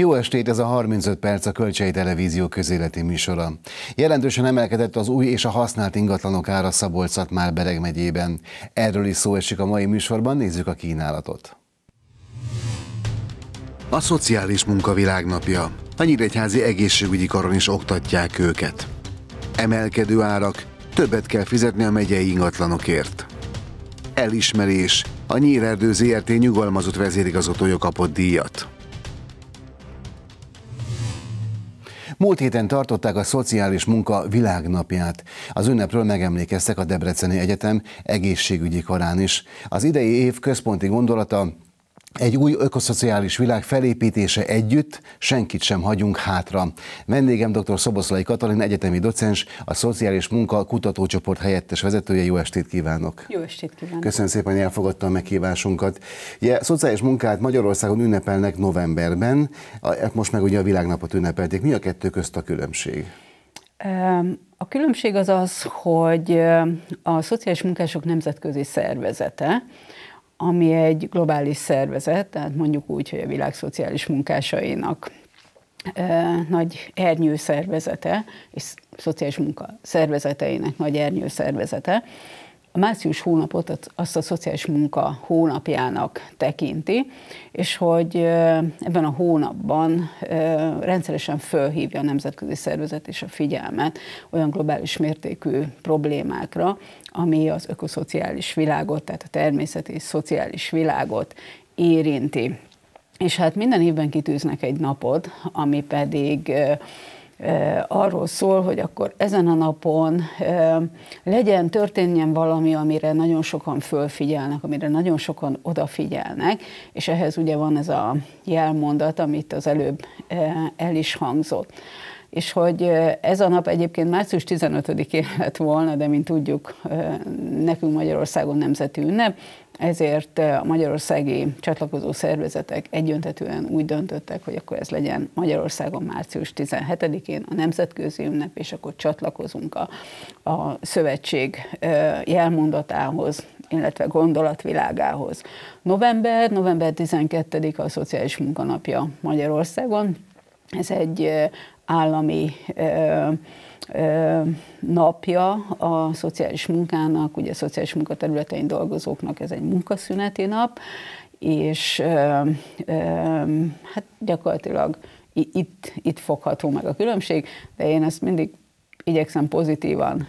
Jó estét, ez a 35 perc a Kölcsei Televízió közéleti műsora. Jelentősen emelkedett az új és a használt ingatlanok ára szabolcs már Bereg megyében. Erről is szó esik a mai műsorban, nézzük a kínálatot. A Szociális Munkavilágnapja. A Nyíregyházi Egészségügyi Karon is oktatják őket. Emelkedő árak, többet kell fizetni a megyei ingatlanokért. Elismerés. A Nyírerdő ZRT nyugalmazott vezérigazgatója kapott díjat. Múlt héten tartották a Szociális Munka Világnapját. Az ünnepről megemlékeztek a Debreceni Egyetem egészségügyi karán is. Az idei év központi gondolata egy új ökoszociális világ felépítése együtt senkit sem hagyunk hátra. Vendégem dr. Szoboszlai Katalin, egyetemi docens, a Szociális Munka Kutatócsoport helyettes vezetője. Jó estét kívánok! Jó estét kívánok! Köszönöm szépen, hogy elfogadta a meghívásunkat. Ugye, szociális munkát Magyarországon ünnepelnek novemberben, hát most meg ugye a világnapot ünnepelték. Mi a kettő közt a különbség? A különbség az az, hogy a Szociális Munkások Nemzetközi Szervezete, ami egy globális szervezet, tehát mondjuk úgy, hogy a világ szociális munkásainak nagy ernyőszervezete, és szociális munka szervezeteinek nagy ernyőszervezete, szervezete, március hónapot azt a szociális munka hónapjának tekinti, és hogy ebben a hónapban rendszeresen fölhívja a nemzetközi szervezet és a figyelmet olyan globális mértékű problémákra, ami az ökoszociális világot, tehát a természeti és szociális világot érinti. És hát minden évben kitűznek egy napot, ami pedig arról szól, hogy akkor ezen a napon legyen, történjen valami, amire nagyon sokan fölfigyelnek, amire nagyon sokan odafigyelnek, és ehhez ugye van ez a jelmondat, amit az előbb el is hangzott. És hogy ez a nap egyébként március 15-én lett volna, de mint tudjuk, nekünk Magyarországon nemzeti ünnep, ezért a magyarországi csatlakozó szervezetek egyöntetően úgy döntöttek, hogy akkor ez legyen Magyarországon március 17-én a nemzetközi ünnep, és akkor csatlakozunk a, a szövetség jelmondatához, illetve gondolatvilágához. November, november 12-a a Szociális Munkanapja Magyarországon. Ez egy állami napja a szociális munkának, ugye a szociális munkaterületein dolgozóknak ez egy munkaszüneti nap, és hát gyakorlatilag itt, itt fogható meg a különbség, de én ezt mindig igyekszem pozitívan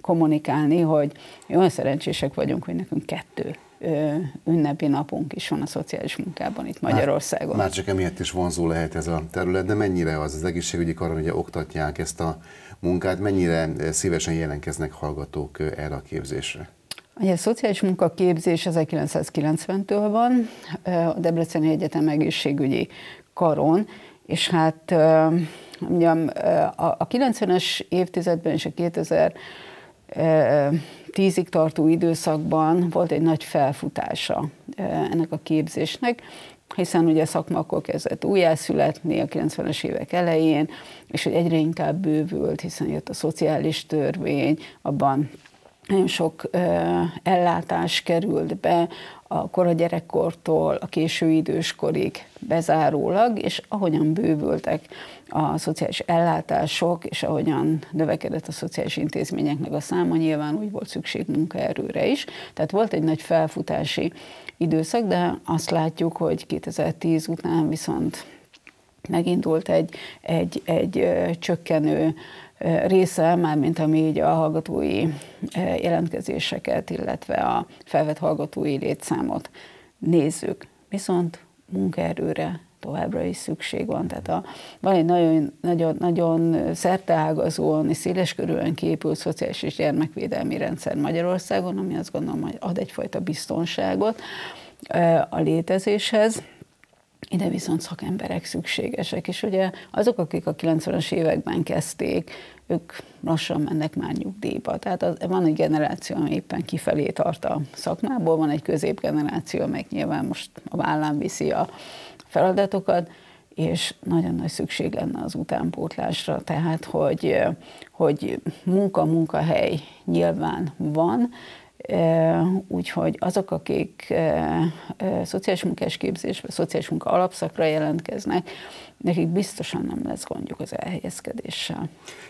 kommunikálni, hogy olyan szerencsések vagyunk, hogy nekünk kettő ünnepi napunk is van a szociális munkában itt hát, Magyarországon. Már, már csak emiatt is vonzó lehet ez a terület, de mennyire az az egészségügyi karon, hogy oktatják ezt a munkát, mennyire szívesen jelentkeznek hallgatók erre a képzésre? a szociális munkaképzés 1990-től van, a Debreceni Egyetem egészségügyi karon, és hát a 90-es évtizedben és a 2000 tízig tartó időszakban volt egy nagy felfutása e, ennek a képzésnek, hiszen ugye szakma akkor kezdett újjászületni a 90-es évek elején, és hogy egyre inkább bővült, hiszen jött a szociális törvény, abban nagyon sok e, ellátás került be, a a gyerekkortól a késő időskorig bezárólag, és ahogyan bővültek a szociális ellátások, és ahogyan növekedett a szociális intézményeknek a száma, nyilván úgy volt szükség munkaerőre is. Tehát volt egy nagy felfutási időszak, de azt látjuk, hogy 2010 után viszont megindult egy, egy, egy csökkenő része, mármint ami így a hallgatói jelentkezéseket, illetve a felvett hallgatói létszámot nézzük. Viszont munkaerőre továbbra is szükség van. Tehát a, van egy nagyon, nagyon, nagyon szerteágazóan és széleskörűen képült szociális és gyermekvédelmi rendszer Magyarországon, ami azt gondolom, hogy ad egyfajta biztonságot a létezéshez. Ide viszont szakemberek szükségesek, és ugye azok, akik a 90-es években kezdték, ők lassan mennek már nyugdíjba. Tehát az, van egy generáció, ami éppen kifelé tart a szakmából, van egy középgeneráció, amelyik nyilván most a vállán viszi a, feladatokat, és nagyon nagy szükség lenne az utánpótlásra, tehát hogy, hogy munka-munkahely nyilván van, Úgyhogy azok, akik szociális munkás képzésbe, szociális munka alapszakra jelentkeznek, nekik biztosan nem lesz gondjuk az elhelyezkedéssel.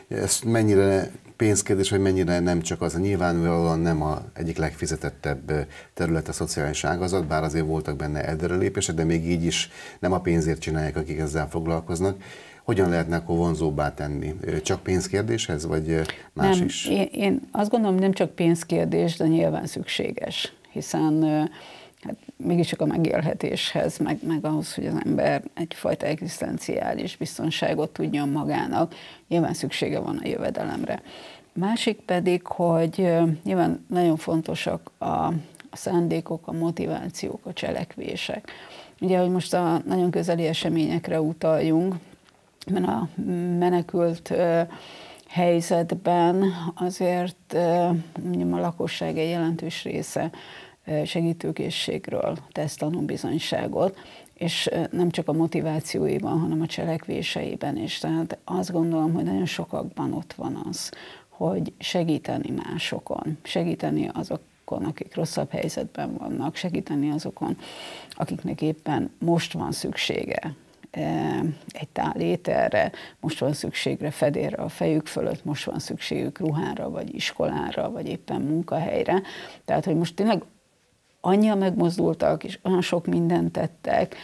Ez mennyire pénzkérdés, vagy mennyire nem csak az? a Nyilvánvalóan nem a egyik legfizetettebb terület a szociális ágazat, bár azért voltak benne előrelépések, de még így is nem a pénzért csinálják, akik ezzel foglalkoznak hogyan lehetne akkor vonzóbbá tenni? Csak pénzkérdés ez, vagy más nem, is? Én, én azt gondolom, nem csak pénzkérdés, de nyilván szükséges, hiszen hát mégiscsak a megélhetéshez, meg, meg ahhoz, hogy az ember egyfajta egzisztenciális biztonságot tudjon magának, nyilván szüksége van a jövedelemre. Másik pedig, hogy nyilván nagyon fontosak a, a szándékok, a motivációk, a cselekvések. Ugye, hogy most a nagyon közeli eseményekre utaljunk, ebben a menekült helyzetben azért a lakosság egy jelentős része segítőkészségről tesz tanúbizonyságot, és nem csak a motivációiban, hanem a cselekvéseiben is. Tehát azt gondolom, hogy nagyon sokakban ott van az, hogy segíteni másokon, segíteni azok akik rosszabb helyzetben vannak, segíteni azokon, akiknek éppen most van szüksége egy tál ételre, most van szükségre fedélre a fejük fölött, most van szükségük ruhára, vagy iskolára, vagy éppen munkahelyre. Tehát, hogy most tényleg annyian megmozdultak, és olyan sok mindent tettek,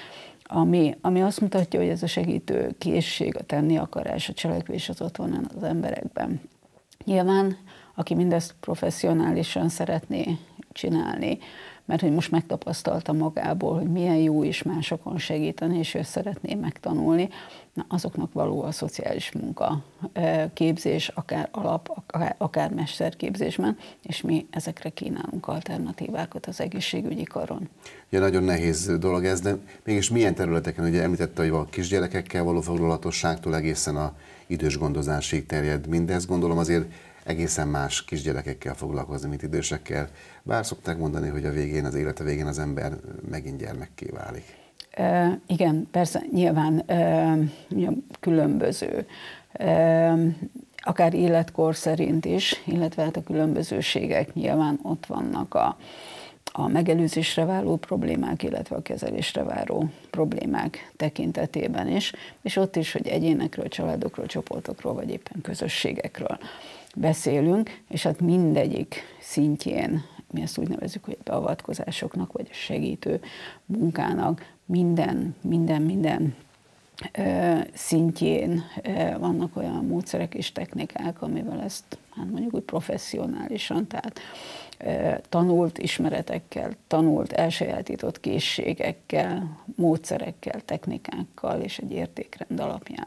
ami, ami azt mutatja, hogy ez a segítő készség, a tenni akarás, a cselekvés az ott van az emberekben. Nyilván, aki mindezt professzionálisan szeretné csinálni, mert hogy most megtapasztalta magából, hogy milyen jó is másokon segíteni, és ő szeretné megtanulni, na, azoknak való a szociális munka képzés, akár alap, akár, akár mesterképzésben, és mi ezekre kínálunk alternatívákat az egészségügyi karon. Ugye nagyon nehéz dolog ez, de mégis milyen területeken, ugye említette, hogy a kisgyerekekkel való foglalatosságtól egészen a idős gondozásig terjed mindez, gondolom azért egészen más kisgyerekekkel foglalkozni, mint idősekkel. Bár szokták mondani, hogy a végén, az élete végén az ember megint gyermekké válik. E, igen, persze, nyilván e, különböző. E, akár életkor szerint is, illetve hát a különbözőségek nyilván ott vannak a, a megelőzésre váló problémák, illetve a kezelésre váró problémák tekintetében is, és ott is, hogy egyénekről, családokról, csoportokról, vagy éppen közösségekről beszélünk, és hát mindegyik szintjén, mi ezt úgy nevezük, hogy beavatkozásoknak, vagy a segítő munkának minden, minden, minden szintjén vannak olyan módszerek és technikák, amivel ezt hát mondjuk úgy professzionálisan, tehát tanult ismeretekkel, tanult elsajátított készségekkel, módszerekkel, technikákkal és egy értékrend alapján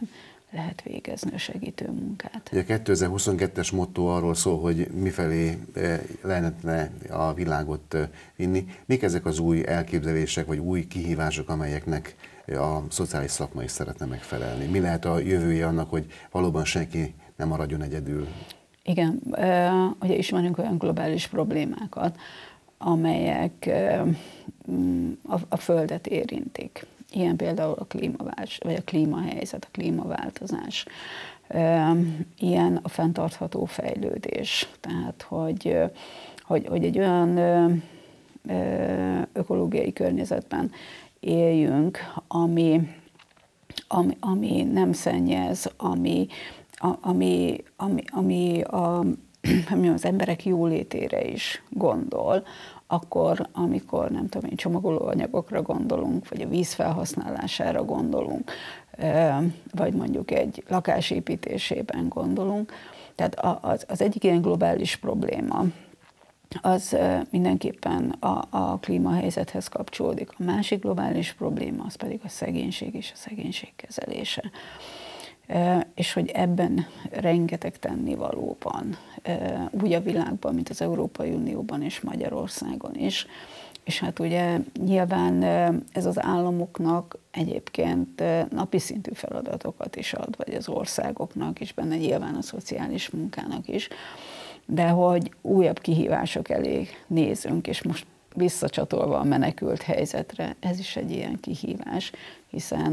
lehet végezni a segítő munkát. a 2022-es motto arról szól, hogy mifelé eh, lehetne a világot eh, vinni. Mik ezek az új elképzelések, vagy új kihívások, amelyeknek eh, a szociális szakma is szeretne megfelelni? Mi lehet a jövője annak, hogy valóban senki nem maradjon egyedül? Igen, ugye ismerünk olyan globális problémákat, amelyek mm, a Földet érintik. Ilyen például a klímaváltozás, vagy a klímahelyzet, a klímaváltozás. Ilyen a fenntartható fejlődés. Tehát, hogy, hogy, hogy egy olyan ökológiai környezetben éljünk, ami, ami, ami nem szennyez, ami, ami, ami, ami, a, ami az emberek jólétére is gondol, akkor, amikor nem tudom én, csomagolóanyagokra gondolunk, vagy a víz felhasználására gondolunk, vagy mondjuk egy lakásépítésében gondolunk. Tehát az, az egyik ilyen globális probléma, az mindenképpen a, a klímahelyzethez kapcsolódik. A másik globális probléma az pedig a szegénység és a szegénység kezelése. És hogy ebben rengeteg tennivaló van úgy a világban, mint az Európai Unióban és Magyarországon is. És hát ugye nyilván ez az államoknak egyébként napi szintű feladatokat is ad, vagy az országoknak is, benne nyilván a szociális munkának is, de hogy újabb kihívások elé nézünk, és most visszacsatolva a menekült helyzetre, ez is egy ilyen kihívás, hiszen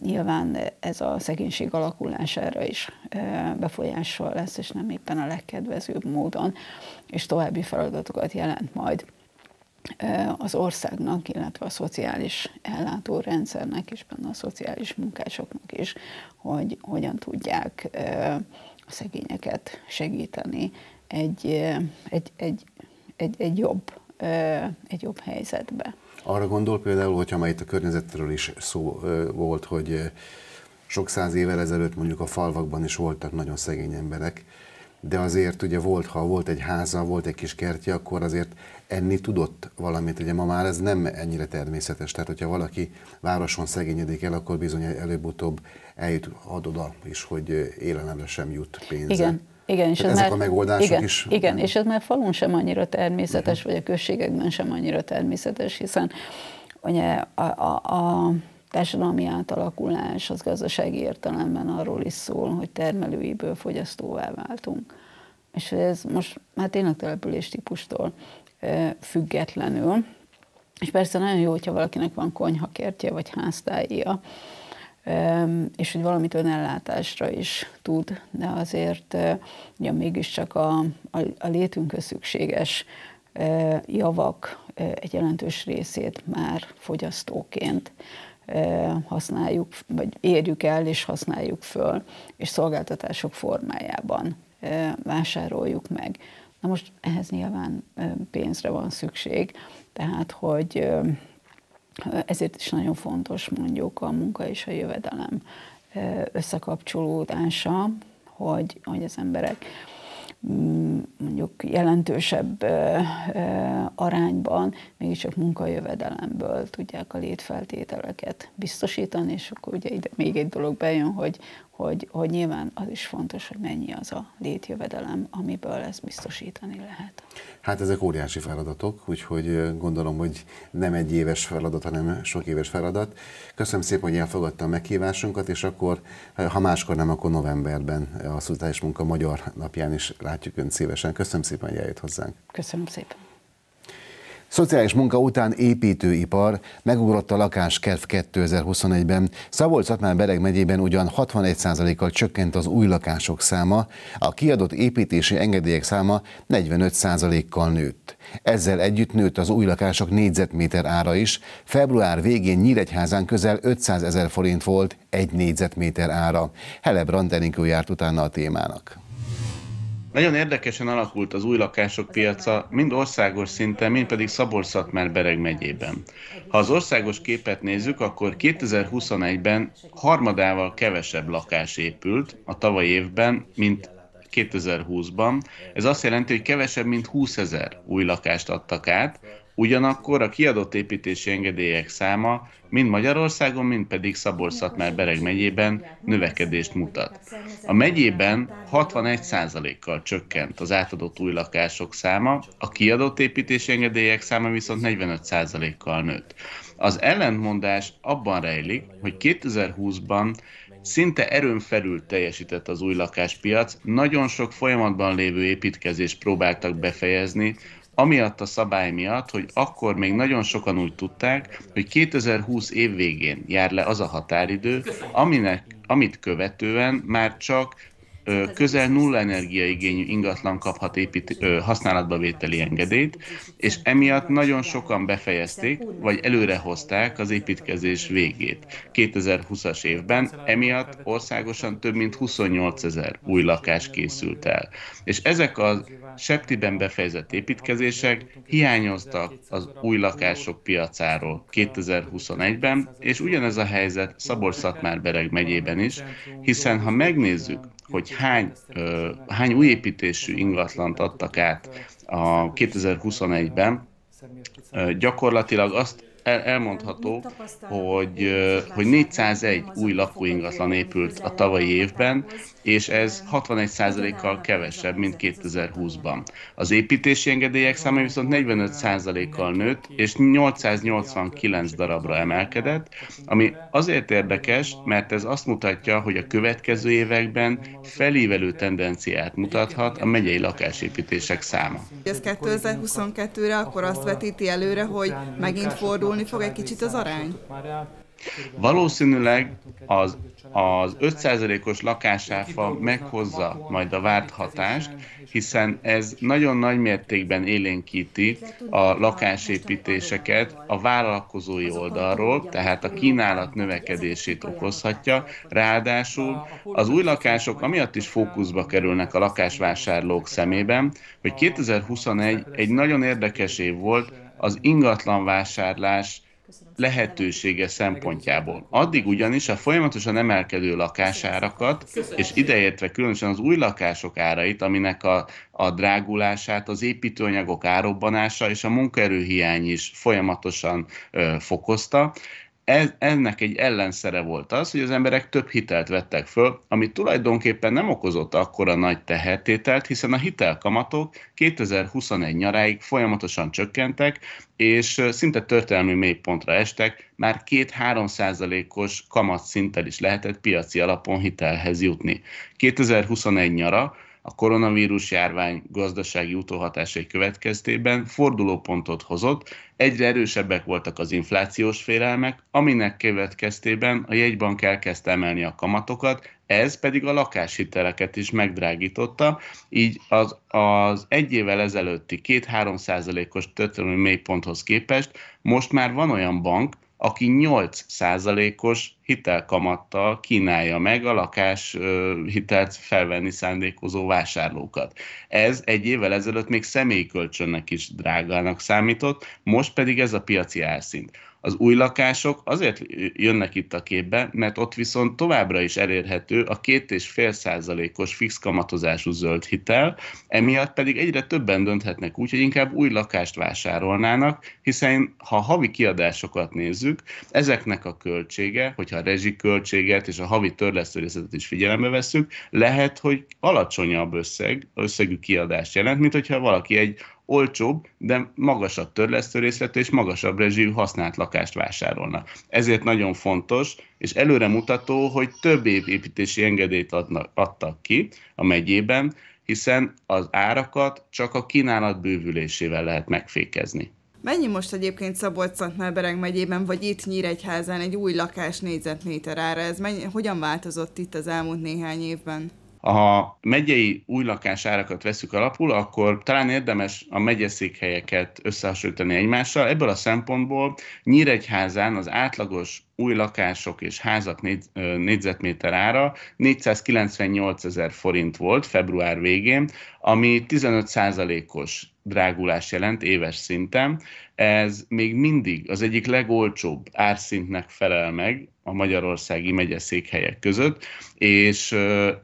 nyilván ez a szegénység alakulására is befolyással lesz, és nem éppen a legkedvezőbb módon, és további feladatokat jelent majd az országnak, illetve a szociális ellátórendszernek és benne a szociális munkásoknak is, hogy hogyan tudják a szegényeket segíteni egy, egy, egy, egy, egy, jobb, egy jobb helyzetbe. Arra gondol például, hogyha már itt a környezetről is szó volt, hogy sok száz évvel ezelőtt mondjuk a falvakban is voltak nagyon szegény emberek, de azért ugye volt, ha volt egy háza, volt egy kis kertje, akkor azért enni tudott valamit. Ugye ma már ez nem ennyire természetes. Tehát, hogyha valaki városon szegényedik el, akkor bizony előbb-utóbb eljut oda is, hogy élelemre sem jut pénze. Igen. Igen, és ez ezek már, a megoldások igen, is. Igen, és ez már falun sem annyira természetes, uh-huh. vagy a községekben sem annyira természetes, hiszen ugye a, a, a társadalmi átalakulás az gazdasági értelemben arról is szól, hogy termelőiből fogyasztóvá váltunk. És ez most már tényleg típustól függetlenül. És persze nagyon jó, hogyha valakinek van konyha kertje vagy háztája, és hogy valamit önellátásra is tud, de azért ugye mégiscsak a, a, a létünkhöz szükséges javak egy jelentős részét már fogyasztóként használjuk, vagy érjük el és használjuk föl, és szolgáltatások formájában vásároljuk meg. Na most ehhez nyilván pénzre van szükség, tehát hogy ezért is nagyon fontos mondjuk a munka és a jövedelem összekapcsolódása, hogy, hogy az emberek mm, mondjuk jelentősebb arányban mégiscsak munkajövedelemből tudják a létfeltételeket biztosítani, és akkor ugye ide még egy dolog bejön, hogy hogy, hogy nyilván az is fontos, hogy mennyi az a létjövedelem, amiből ezt biztosítani lehet. Hát ezek óriási feladatok, úgyhogy gondolom, hogy nem egy éves feladat, hanem sok éves feladat. Köszönöm szépen, hogy elfogadta a meghívásunkat, és akkor, ha máskor nem, akkor novemberben a Szociális Munka Magyar Napján is látjuk Önt szívesen. Köszönöm szépen, hogy eljött hozzánk. Köszönöm szépen. Szociális munka után építőipar megugrott a lakáskerv 2021-ben. szabolcs bereg megyében ugyan 61%-kal csökkent az új lakások száma, a kiadott építési engedélyek száma 45%-kal nőtt. Ezzel együtt nőtt az új lakások négyzetméter ára is, február végén Nyíregyházán közel 500 ezer forint volt egy négyzetméter ára. Helebrand Enikő járt utána a témának. Nagyon érdekesen alakult az új lakások piaca, mind országos szinten, mind pedig már bereg megyében. Ha az országos képet nézzük, akkor 2021-ben harmadával kevesebb lakás épült a tavaly évben, mint 2020-ban. Ez azt jelenti, hogy kevesebb, mint 20 ezer új lakást adtak át, Ugyanakkor a kiadott építési engedélyek száma mind Magyarországon, mind pedig szabolcs bereg megyében növekedést mutat. A megyében 61%-kal csökkent az átadott új lakások száma, a kiadott építési engedélyek száma viszont 45%-kal nőtt. Az ellentmondás abban rejlik, hogy 2020-ban szinte erőn felül teljesített az új lakáspiac, nagyon sok folyamatban lévő építkezést próbáltak befejezni, amiatt a szabály miatt, hogy akkor még nagyon sokan úgy tudták, hogy 2020 év végén jár le az a határidő, aminek, amit követően már csak Szóval közel nulla energiaigényű ingatlan kaphat épít, használatba vételi engedélyt, és emiatt nagyon sokan befejezték, vagy előrehozták az építkezés végét. 2020-as évben emiatt országosan több mint 28 ezer új lakás készült el. És ezek a septiben befejezett építkezések hiányoztak az új lakások piacáról 2021-ben, és ugyanez a helyzet szabor bereg megyében is, hiszen ha megnézzük hogy hány, hány újépítésű ingatlant adtak át a 2021-ben, gyakorlatilag azt el, elmondható, hogy, hogy 401 új lakóingatlan épült a tavalyi évben, és ez 61%-kal kevesebb, mint 2020-ban. Az építési engedélyek száma viszont 45%-kal nőtt, és 889 darabra emelkedett, ami azért érdekes, mert ez azt mutatja, hogy a következő években felívelő tendenciát mutathat a megyei lakásépítések száma. Ez 2022-re akkor azt vetíti előre, hogy megint fordul javulni fog egy kicsit az arány? Valószínűleg az, az 5%-os lakásáfa meghozza majd a várt hatást, hiszen ez nagyon nagy mértékben élénkíti a lakásépítéseket a vállalkozói oldalról, tehát a kínálat növekedését okozhatja. Ráadásul az új lakások amiatt is fókuszba kerülnek a lakásvásárlók szemében, hogy 2021 egy nagyon érdekes év volt, az ingatlan vásárlás lehetősége szempontjából. Addig ugyanis a folyamatosan emelkedő lakásárakat, és ideértve különösen az új lakások árait, aminek a, a drágulását, az építőanyagok árobbanása és a munkaerőhiány is folyamatosan ö, fokozta, ez, ennek egy ellenszere volt az, hogy az emberek több hitelt vettek föl, ami tulajdonképpen nem okozott akkora nagy tehertételt, hiszen a hitelkamatok 2021 nyaráig folyamatosan csökkentek, és szinte történelmi mélypontra estek, már 2-3 százalékos kamatszinttel is lehetett piaci alapon hitelhez jutni. 2021 nyara a koronavírus járvány gazdasági utóhatásai következtében fordulópontot hozott, egyre erősebbek voltak az inflációs félelmek, aminek következtében a jegybank elkezdte emelni a kamatokat, ez pedig a lakáshiteleket is megdrágította, így az, az egy évvel ezelőtti 2-3 százalékos történelmi mélyponthoz képest most már van olyan bank, aki 8%-os hitelkamattal kínálja meg a lakás hitelt felvenni szándékozó vásárlókat. Ez egy évvel ezelőtt még személykölcsönnek is drágának számított, most pedig ez a piaci árszint. Az új lakások azért jönnek itt a képbe, mert ott viszont továbbra is elérhető a két és fél százalékos fix kamatozású zöld hitel, emiatt pedig egyre többen dönthetnek úgy, hogy inkább új lakást vásárolnának, hiszen ha havi kiadásokat nézzük, ezeknek a költsége, hogyha a rezsiköltséget és a havi törlesztőrészetet is figyelembe veszük, lehet, hogy alacsonyabb összeg, összegű kiadást jelent, mint hogyha valaki egy olcsóbb, de magasabb törlesztő részlet és magasabb rezsű használt lakást vásárolnak. Ezért nagyon fontos, és előremutató, hogy több év építési engedélyt adnak, adtak ki a megyében, hiszen az árakat csak a kínálat bővülésével lehet megfékezni. Mennyi most egyébként szabolcs szentmelbereg megyében, vagy itt Nyíregyházán egy új lakás négyzetméter ára? Ez mennyi, hogyan változott itt az elmúlt néhány évben? Ha megyei új lakás árakat veszük alapul, akkor talán érdemes a megyeszékhelyeket összehasonlítani egymással. Ebből a szempontból Nyíregyházán az átlagos új lakások és házak négyzetméter ára 498 ezer forint volt február végén, ami 15%-os drágulás jelent éves szinten. Ez még mindig az egyik legolcsóbb árszintnek felel meg a magyarországi megyeszékhelyek között, és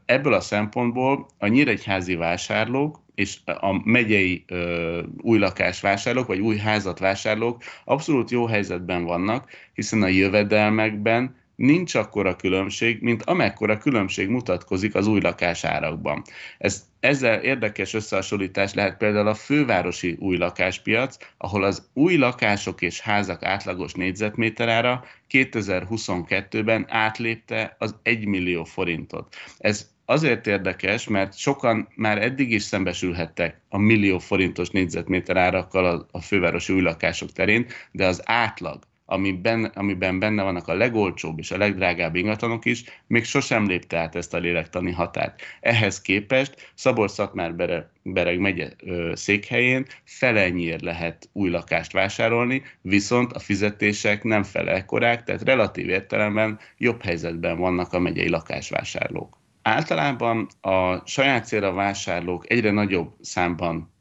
ebből a szempontból a nyíregyházi vásárlók, és a megyei ö, új lakás vásárlók, vagy új házat vásárlók abszolút jó helyzetben vannak, hiszen a jövedelmekben nincs akkora különbség, mint amekkora különbség mutatkozik az új lakásárakban. Ez, ezzel érdekes összehasonlítás lehet például a fővárosi új lakáspiac, ahol az új lakások és házak átlagos négyzetméterára 2022-ben átlépte az 1 millió forintot. Ez azért érdekes, mert sokan már eddig is szembesülhettek a millió forintos négyzetméter árakkal a, a fővárosi új lakások terén, de az átlag amiben, amiben benne vannak a legolcsóbb és a legdrágább ingatlanok is, még sosem lépte át ezt a lélektani határt. Ehhez képest szabor szatmár bereg megye ö, székhelyén felennyiért lehet új lakást vásárolni, viszont a fizetések nem felelkorák, tehát relatív értelemben jobb helyzetben vannak a megyei lakásvásárlók. Általában a saját célra vásárlók egyre nagyobb számban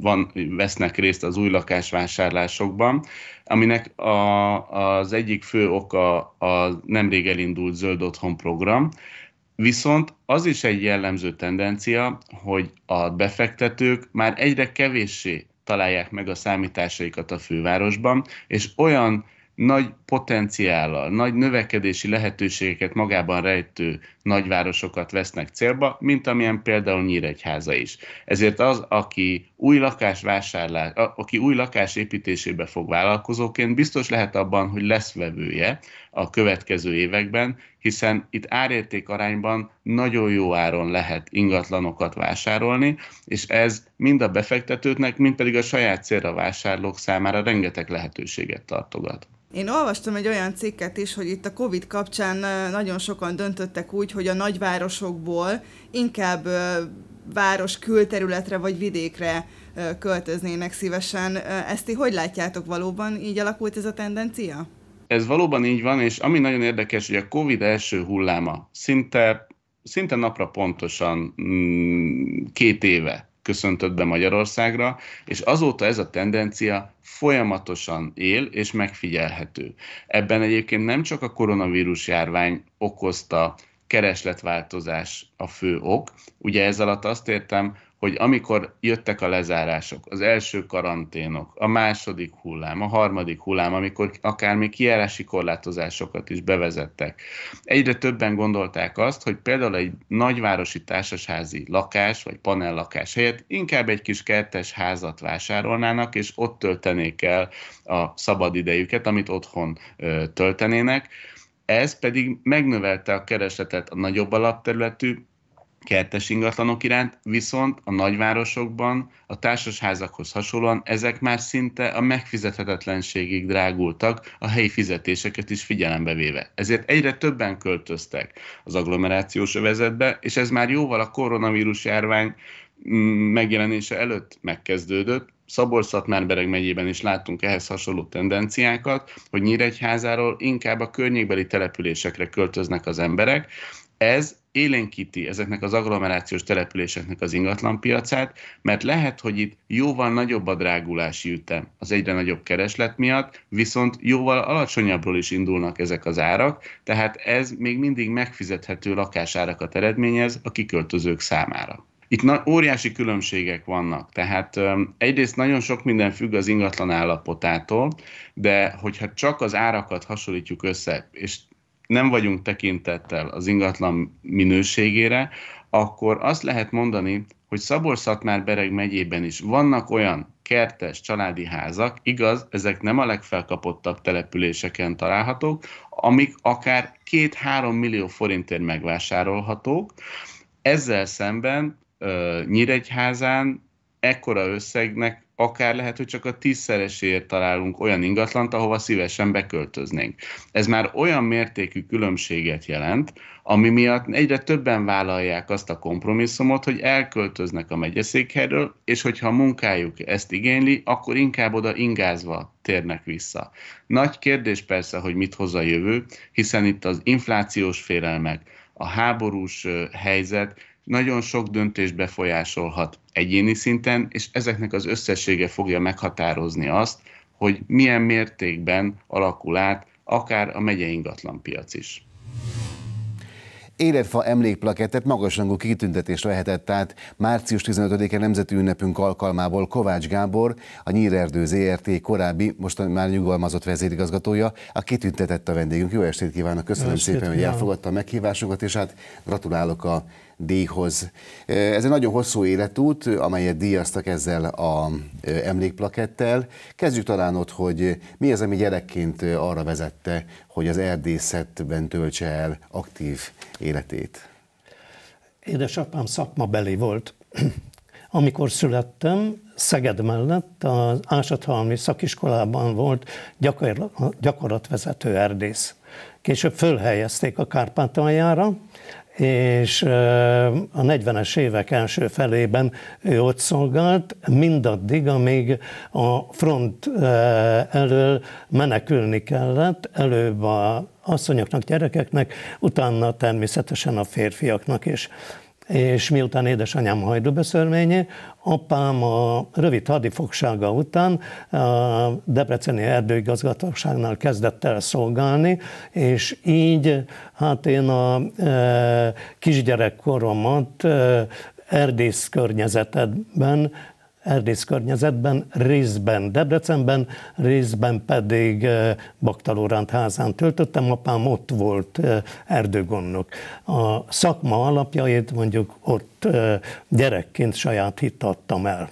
van, vesznek részt az új lakásvásárlásokban, aminek a, az egyik fő oka a nemrég elindult Zöld Otthon program, Viszont az is egy jellemző tendencia, hogy a befektetők már egyre kevéssé találják meg a számításaikat a fővárosban, és olyan nagy potenciállal, nagy növekedési lehetőségeket magában rejtő nagyvárosokat vesznek célba, mint amilyen például Nyíregyháza is. Ezért az, aki új lakás vásárlás, aki új lakás építésébe fog vállalkozóként, biztos lehet abban, hogy lesz vevője a következő években, hiszen itt árérték arányban nagyon jó áron lehet ingatlanokat vásárolni, és ez mind a befektetőknek, mind pedig a saját célra vásárlók számára rengeteg lehetőséget tartogat. Én olvastam egy olyan cikket is, hogy itt a COVID kapcsán nagyon sokan döntöttek úgy, hogy a nagyvárosokból inkább város külterületre vagy vidékre költöznének szívesen. Ezt ti hogy látjátok valóban? Így alakult ez a tendencia? Ez valóban így van, és ami nagyon érdekes, hogy a COVID első hulláma szinte, szinte napra pontosan mm, két éve köszöntött be Magyarországra, és azóta ez a tendencia folyamatosan él és megfigyelhető. Ebben egyébként nem csak a koronavírus járvány okozta keresletváltozás a fő ok. Ugye ez alatt azt értem, hogy amikor jöttek a lezárások, az első karanténok, a második hullám, a harmadik hullám, amikor akár még kijárási korlátozásokat is bevezettek, egyre többen gondolták azt, hogy például egy nagyvárosi társasházi lakás vagy panellakás helyett inkább egy kis kertes házat vásárolnának, és ott töltenék el a szabadidejüket, amit otthon töltenének ez pedig megnövelte a keresletet a nagyobb alapterületű kertes ingatlanok iránt, viszont a nagyvárosokban a társasházakhoz hasonlóan ezek már szinte a megfizethetetlenségig drágultak, a helyi fizetéseket is figyelembe véve. Ezért egyre többen költöztek az agglomerációs övezetbe, és ez már jóval a koronavírus járvány mm, megjelenése előtt megkezdődött, szabolcs szatmárbereg megyében is láttunk ehhez hasonló tendenciákat, hogy Nyíregyházáról inkább a környékbeli településekre költöznek az emberek. Ez élénkíti ezeknek az agglomerációs településeknek az ingatlanpiacát, mert lehet, hogy itt jóval nagyobb a drágulási ütem az egyre nagyobb kereslet miatt, viszont jóval alacsonyabbról is indulnak ezek az árak, tehát ez még mindig megfizethető lakásárakat eredményez a kiköltözők számára. Itt na, óriási különbségek vannak, tehát um, egyrészt nagyon sok minden függ az ingatlan állapotától, de hogyha csak az árakat hasonlítjuk össze, és nem vagyunk tekintettel az ingatlan minőségére, akkor azt lehet mondani, hogy Szabolcs-Szatmár-Bereg megyében is vannak olyan kertes családi házak, igaz, ezek nem a legfelkapottabb településeken találhatók, amik akár 2-3 millió forintért megvásárolhatók, ezzel szemben Nyíregyházán ekkora összegnek akár lehet, hogy csak a tízszeresért találunk olyan ingatlant, ahova szívesen beköltöznénk. Ez már olyan mértékű különbséget jelent, ami miatt egyre többen vállalják azt a kompromisszumot, hogy elköltöznek a megyeszékhelyről, és hogyha a munkájuk ezt igényli, akkor inkább oda ingázva térnek vissza. Nagy kérdés persze, hogy mit hoz a jövő, hiszen itt az inflációs félelmek, a háborús helyzet, nagyon sok döntés befolyásolhat egyéni szinten, és ezeknek az összessége fogja meghatározni azt, hogy milyen mértékben alakul át akár a megye ingatlan piac is életfa emlékplakettet magasrangú kitüntetés lehetett át március 15-e nemzeti ünnepünk alkalmából Kovács Gábor, a Nyírerdő ZRT korábbi, most már nyugalmazott vezérigazgatója, a kitüntetett a vendégünk. Jó estét kívánok, köszönöm Jó estét, szépen, hogy elfogadta a meghívásunkat, és hát gratulálok a díjhoz. Ez egy nagyon hosszú életút, amelyet díjaztak ezzel a emlékplakettel. Kezdjük talán ott, hogy mi az, ami gyerekként arra vezette, hogy az erdészetben töltse el aktív életét. Édesapám szakmabeli volt. Amikor születtem, Szeged mellett az Ásathalmi szakiskolában volt gyakorlatvezető erdész. Később fölhelyezték a Kárpátaljára, és a 40-es évek első felében ő ott szolgált, mindaddig, amíg a front elől menekülni kellett, előbb a asszonyoknak, gyerekeknek, utána természetesen a férfiaknak is és miután édesanyám hajdúböszörményi, apám a rövid hadifogsága után a Debreceni erdőigazgatóságnál kezdett el szolgálni, és így hát én a e, kisgyerekkoromat e, erdész környezetben Erdész környezetben, részben Debrecenben, részben pedig eh, Baktalóránt házán töltöttem, apám ott volt eh, erdőgondnok. A szakma alapjait mondjuk ott eh, gyerekként saját hittattam el.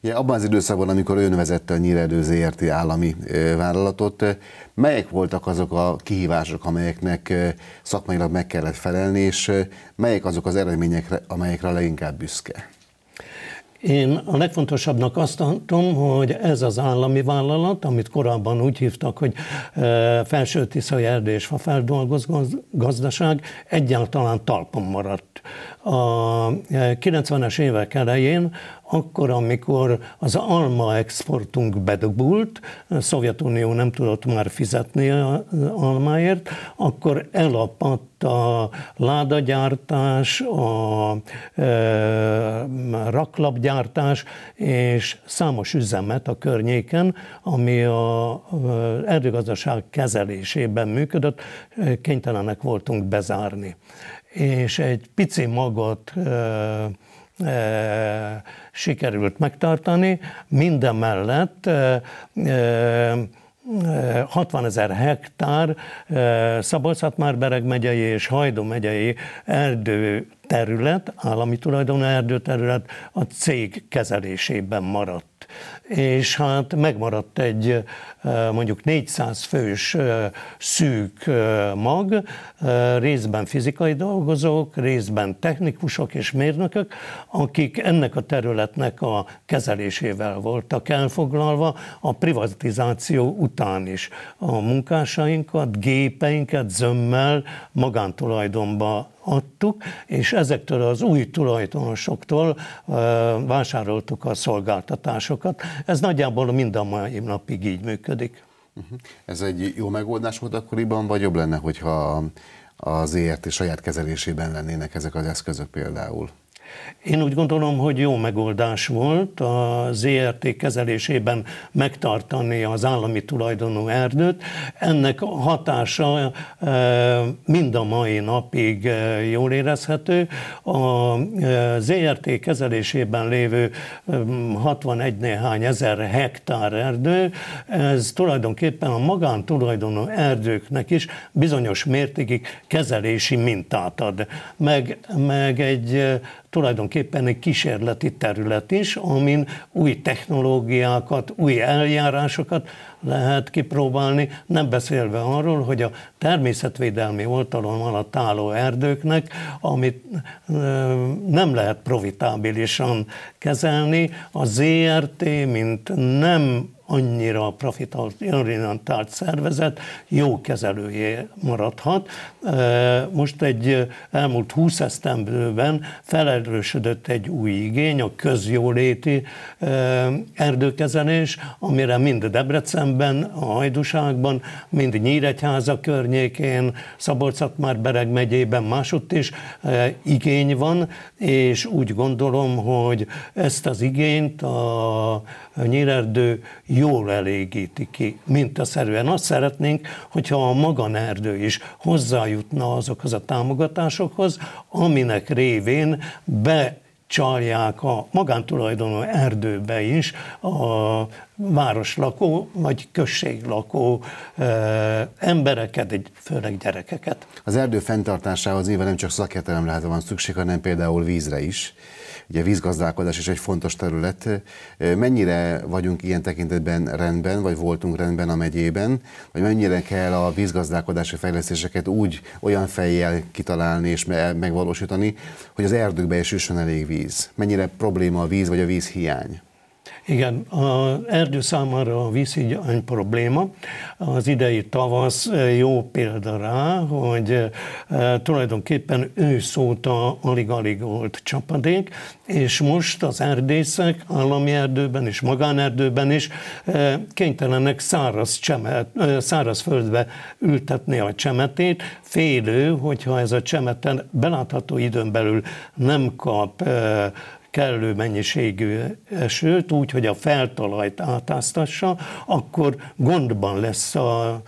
Ja, abban az időszakban, amikor ön vezette a Nyíredő ZRT állami vállalatot, melyek voltak azok a kihívások, amelyeknek szakmailag meg kellett felelni, és melyek azok az eredmények, amelyekre leginkább büszke? Én a legfontosabbnak azt tartom, hogy ez az állami vállalat, amit korábban úgy hívtak, hogy e, felső tiszai erdő és fafeldolgozó gazdaság, egyáltalán talpon maradt a 90-es eh, évek elején, akkor, amikor az alma exportunk bedugult, a Szovjetunió nem tudott már fizetni az almáért, akkor elapadt a ládagyártás, a e, raklapgyártás, és számos üzemet a környéken, ami a eh, erdőgazdaság kezelésében működött, kénytelenek voltunk bezárni és egy pici magot e, e, sikerült megtartani, minden mellett e, e, 60 ezer hektár Szabolcs-Szatmár-Bereg megyei és Hajdú megyei erdő terület, állami tulajdonú erdőterület a cég kezelésében maradt. És hát megmaradt egy mondjuk 400 fős szűk mag, részben fizikai dolgozók, részben technikusok és mérnökök, akik ennek a területnek a kezelésével voltak elfoglalva a privatizáció után is. A munkásainkat, gépeinket zömmel magántulajdonba adtuk, és ezektől az új tulajdonosoktól vásároltuk a szolgáltatásokat. Ez nagyjából mind a mai napig így működik működik. Mhm. Ez egy jó megoldás volt akkoriban, vagy jobb lenne, hogyha az és e saját kezelésében lennének ezek az eszközök például? Én úgy gondolom, hogy jó megoldás volt a ZRT kezelésében megtartani az állami tulajdonú erdőt. Ennek a hatása e, mind a mai napig e, jól érezhető. A e, ZRT kezelésében lévő 61 néhány ezer hektár erdő, ez tulajdonképpen a magántulajdonú erdőknek is bizonyos mértékig kezelési mintát ad. Meg, meg egy tulajdonképpen egy kísérleti terület is, amin új technológiákat, új eljárásokat lehet kipróbálni, nem beszélve arról, hogy a természetvédelmi oltalon alatt álló erdőknek, amit nem lehet profitábilisan kezelni, a ZRT, mint nem annyira profitorientált szervezet jó kezelője maradhat. Most egy elmúlt 20 esztendőben felerősödött egy új igény, a közjóléti erdőkezelés, amire mind Debrecenben, a Hajdúságban, mind Nyíregyháza környékén, szabolcs már bereg megyében, másutt is igény van, és úgy gondolom, hogy ezt az igényt a a nyílerdő jól elégíti ki mintaszerűen. Azt szeretnénk, hogyha a maga erdő is hozzájutna azokhoz a támogatásokhoz, aminek révén be csalják a magántulajdonú erdőbe is a városlakó vagy községlakó e, embereket, főleg gyerekeket. Az erdő fenntartásához nyilván nem csak szakértelemre van szükség, hanem például vízre is. Ugye vízgazdálkodás is egy fontos terület. Mennyire vagyunk ilyen tekintetben rendben, vagy voltunk rendben a megyében, vagy mennyire kell a vízgazdálkodási fejlesztéseket úgy olyan fejjel kitalálni és megvalósítani, hogy az erdőkbe is jusson elég víz? Mennyire probléma a víz, vagy a víz hiány? Igen, az erdő számára a vízhigyány probléma. Az idei tavasz e, jó példa rá, hogy e, tulajdonképpen őszóta alig-alig volt csapadék, és most az erdészek állami erdőben és magánerdőben is e, kénytelenek száraz, csemet, száraz földbe ültetni a csemetét, félő, hogyha ez a csemeten belátható időn belül nem kap kellő mennyiségű esőt, úgy, hogy a feltalajt átáztassa, akkor gondban lesz a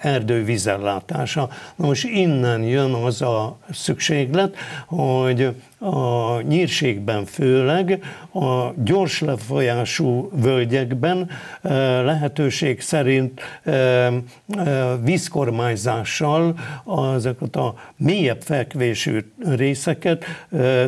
erdő vízellátása. most innen jön az a szükséglet, hogy a nyírségben főleg, a gyors lefolyású völgyekben lehetőség szerint vízkormányzással azokat a mélyebb fekvésű részeket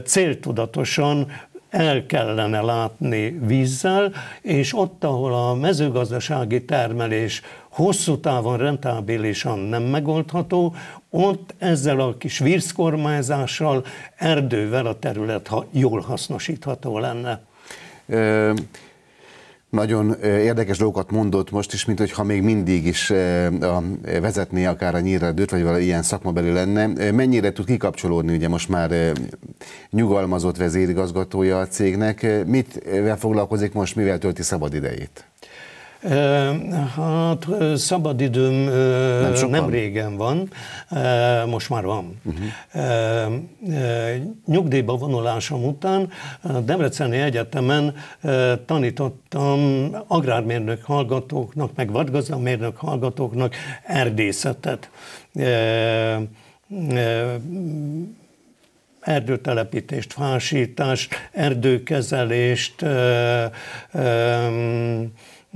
céltudatosan el kellene látni vízzel, és ott, ahol a mezőgazdasági termelés hosszú távon rentábilisan nem megoldható, ott ezzel a kis vízkormányzással, erdővel a terület ha jól hasznosítható lenne. Ö, nagyon érdekes dolgokat mondott most is, mint hogyha még mindig is vezetné akár a nyíredőt, vagy valami ilyen szakmabeli lenne. Mennyire tud kikapcsolódni, ugye most már nyugalmazott vezérigazgatója a cégnek. Mit foglalkozik most, mivel tölti szabad idejét? Hát szabadidőm nem, nem régen van, most már van. Uh-huh. Nyugdíjba vonulásom után Debreceni Egyetemen tanítottam agrármérnök hallgatóknak, meg vadgazdamérnök hallgatóknak erdészetet erdőtelepítést, fásítást, erdőkezelést,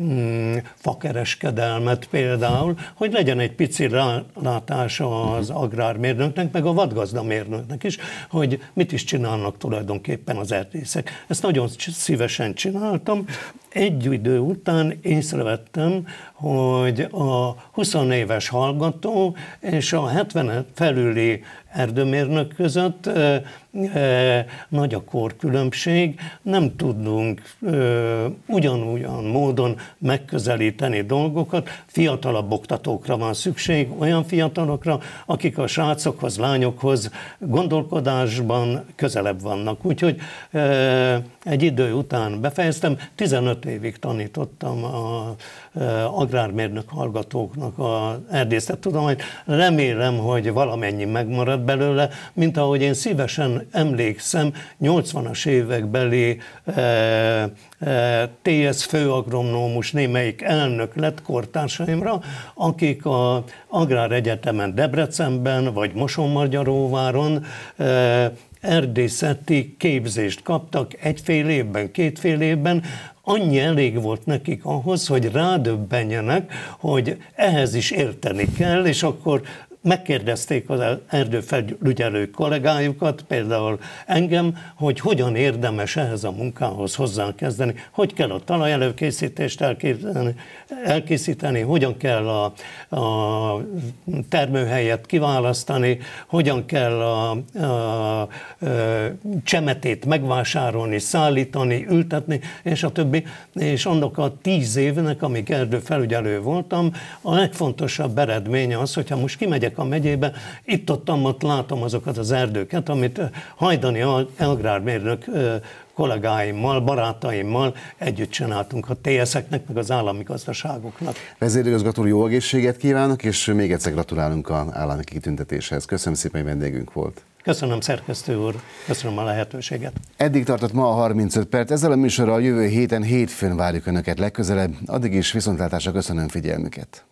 mm, fakereskedelmet például, hogy legyen egy pici rálátása az mhm. agrármérnöknek, meg a vadgazdamérnöknek is, hogy mit is csinálnak tulajdonképpen az erdészek. Ezt nagyon szívesen csináltam. Egy idő után észrevettem, hogy a 20 éves hallgató és a 70 felüli erdőmérnök között eh, E, nagy a korkülönbség, nem tudunk e, ugyanúgyan módon megközelíteni dolgokat, fiatalabb oktatókra van szükség, olyan fiatalokra, akik a srácokhoz, lányokhoz gondolkodásban közelebb vannak. Úgyhogy e, egy idő után befejeztem, 15 évig tanítottam a agrármérnök hallgatóknak a erdészettudományt. Remélem, hogy valamennyi megmarad belőle, mint ahogy én szívesen emlékszem 80-as évek belé e, eh, e, eh, TS főagronómus némelyik elnök lett kortársaimra, akik a agrár egyetemen Debrecenben vagy Mosonmagyaróváron e, eh, erdészeti képzést kaptak egyfél évben, kétfél évben, annyi elég volt nekik ahhoz, hogy rádöbbenjenek, hogy ehhez is érteni kell, és akkor megkérdezték az erdőfelügyelő kollégájukat, például engem, hogy hogyan érdemes ehhez a munkához hozzákezdeni, hogy kell a talajelőkészítést elképzelni, elkészíteni, hogyan kell a, a termőhelyet kiválasztani, hogyan kell a, a, a csemetét megvásárolni, szállítani, ültetni, és a többi. És annak a tíz évnek, amíg erdőfelügyelő voltam, a legfontosabb eredménye az, hogyha most kimegyek a megyébe, itt-ott látom azokat az erdőket, amit hajdani elgrármérnök kollégáimmal, barátaimmal együtt csináltunk a TSZ-eknek, meg az állami gazdaságoknak. Vezérigazgató jó egészséget kívánok, és még egyszer gratulálunk a állami kitüntetéshez. Köszönöm szépen, hogy vendégünk volt. Köszönöm, szerkesztő úr, köszönöm a lehetőséget. Eddig tartott ma a 35 perc, ezzel a műsorral jövő héten hétfőn várjuk Önöket legközelebb, addig is viszontlátásra köszönöm figyelmüket.